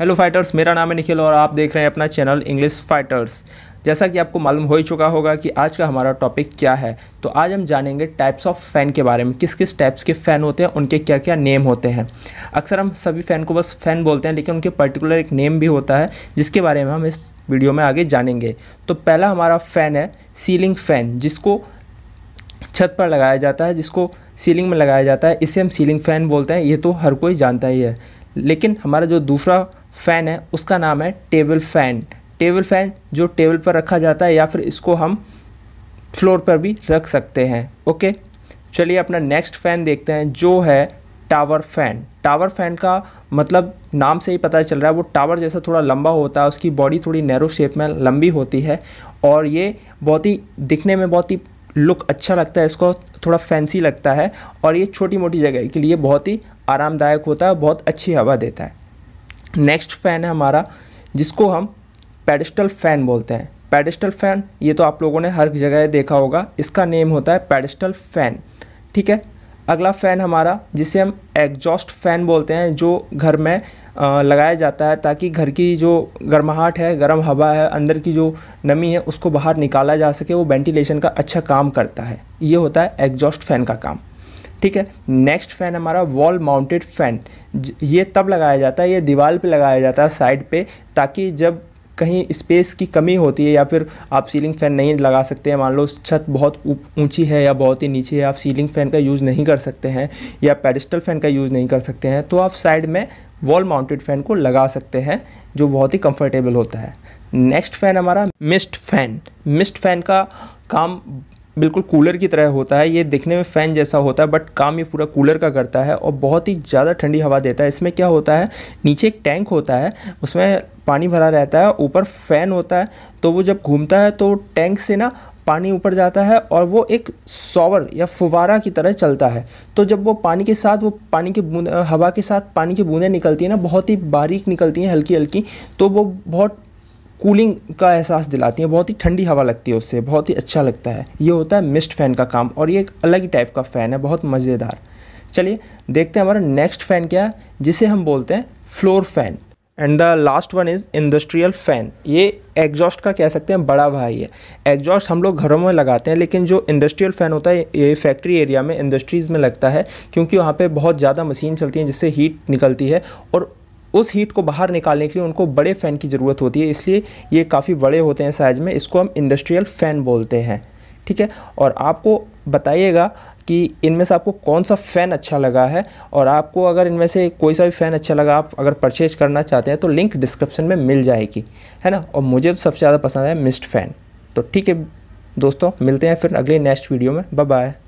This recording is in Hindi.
हेलो फाइटर्स मेरा नाम है निखिल और आप देख रहे हैं अपना चैनल इंग्लिश फाइटर्स जैसा कि आपको मालूम हो ही चुका होगा कि आज का हमारा टॉपिक क्या है तो आज हम जानेंगे टाइप्स ऑफ फ़ैन के बारे में किस किस टाइप्स के फ़ैन होते हैं उनके क्या क्या नेम होते हैं अक्सर हम सभी फ़ैन को बस फ़ैन बोलते हैं लेकिन उनके पर्टिकुलर एक नेम भी होता है जिसके बारे में हम इस वीडियो में आगे जानेंगे तो पहला हमारा फ़ैन है सीलिंग फ़ैन जिसको छत पर लगाया जाता है जिसको सीलिंग में लगाया जाता है इसे हम सीलिंग फ़ैन बोलते हैं ये तो हर कोई जानता ही है लेकिन हमारा जो दूसरा फ़ैन है उसका नाम है टेबल फ़ैन टेबल फ़ैन जो टेबल पर रखा जाता है या फिर इसको हम फ्लोर पर भी रख सकते हैं ओके चलिए अपना नेक्स्ट फ़ैन देखते हैं जो है टावर फ़ैन टावर फ़ैन का मतलब नाम से ही पता चल रहा है वो टावर जैसा थोड़ा लंबा होता है उसकी बॉडी थोड़ी नैरो शेप में लंबी होती है और ये बहुत ही दिखने में बहुत ही लुक अच्छा लगता है इसको थोड़ा फैंसी लगता है और ये छोटी मोटी जगह के लिए बहुत ही आरामदायक होता है बहुत अच्छी हवा देता है नेक्स्ट फ़ैन है हमारा जिसको हम पेडिस्टल फ़ैन बोलते हैं पेडिस्टल फ़ैन ये तो आप लोगों ने हर जगह देखा होगा इसका नेम होता है पेडिस्टल फ़ैन ठीक है अगला फ़ैन हमारा जिसे हम एग्जॉस्ट फ़ैन बोलते हैं जो घर में लगाया जाता है ताकि घर की जो गर्माहट है गर्म हवा है अंदर की जो नमी है उसको बाहर निकाला जा सके वो वेंटिलेशन का अच्छा काम करता है ये होता है एग्जॉस्ट फ़ैन का काम ठीक है नेक्स्ट फैन हमारा वॉल माउंटेड फैन ये तब लगाया जाता है ये दीवार पे लगाया जाता है साइड पे ताकि जब कहीं स्पेस की कमी होती है या फिर आप सीलिंग फ़ैन नहीं लगा सकते हैं मान लो छत बहुत ऊंची है या बहुत ही नीचे है आप सीलिंग फ़ैन का यूज़ नहीं कर सकते हैं या पेडिस्टल फ़ैन का यूज़ नहीं कर सकते हैं तो आप साइड में वॉल माउंटेड फ़ैन को लगा सकते हैं जो बहुत ही कंफर्टेबल होता है नेक्स्ट फ़ैन हमारा मिस्ट फ़ैन मिस्ट फ़ैन का काम बिल्कुल कूलर की तरह होता है ये दिखने में फ़ैन जैसा होता है बट काम ये पूरा कूलर का करता है और बहुत ही ज़्यादा ठंडी हवा देता है इसमें क्या होता है नीचे एक टैंक होता है उसमें पानी भरा रहता है ऊपर फ़ैन होता है तो वो जब घूमता है तो टैंक से ना पानी ऊपर जाता है और वो एक सॉवर या फुवारा की तरह चलता है तो जब वो पानी के साथ वो पानी की बूंद हवा के साथ पानी की बूंदें निकलती हैं ना बहुत ही बारीक निकलती हैं हल्की हल्की तो वो बहुत कूलिंग का एहसास दिलाती है बहुत ही ठंडी हवा लगती है उससे बहुत ही अच्छा लगता है ये होता है मिस्ट फ़ैन का काम और ये एक अलग ही टाइप का फ़ैन है बहुत मज़ेदार चलिए देखते हैं हमारा नेक्स्ट फ़ैन क्या है जिसे हम बोलते हैं floor fan and the last one is industrial fan ये एग्जॉस्ट का कह सकते हैं बड़ा भाई है एग्जॉस्ट हम लोग घरों में लगाते हैं लेकिन जो इंडस्ट्रियल फ़ैन होता है ये फैक्ट्री एरिया में इंडस्ट्रीज़ में लगता है क्योंकि वहाँ पे बहुत ज़्यादा मशीन चलती हैं जिससे हीट निकलती है और उस हीट को बाहर निकालने के लिए उनको बड़े फ़ैन की ज़रूरत होती है इसलिए ये काफ़ी बड़े होते हैं साइज़ में इसको हम इंडस्ट्रियल फ़ैन बोलते हैं ठीक है और आपको बताइएगा कि इनमें से आपको कौन सा फ़ैन अच्छा लगा है और आपको अगर इनमें से कोई सा भी फ़ैन अच्छा लगा आप अगर परचेज करना चाहते हैं तो लिंक डिस्क्रिप्शन में मिल जाएगी है ना और मुझे तो सबसे ज़्यादा पसंद है मिस्ट फ़ैन तो ठीक है दोस्तों मिलते हैं फिर अगले नेक्स्ट वीडियो में बाय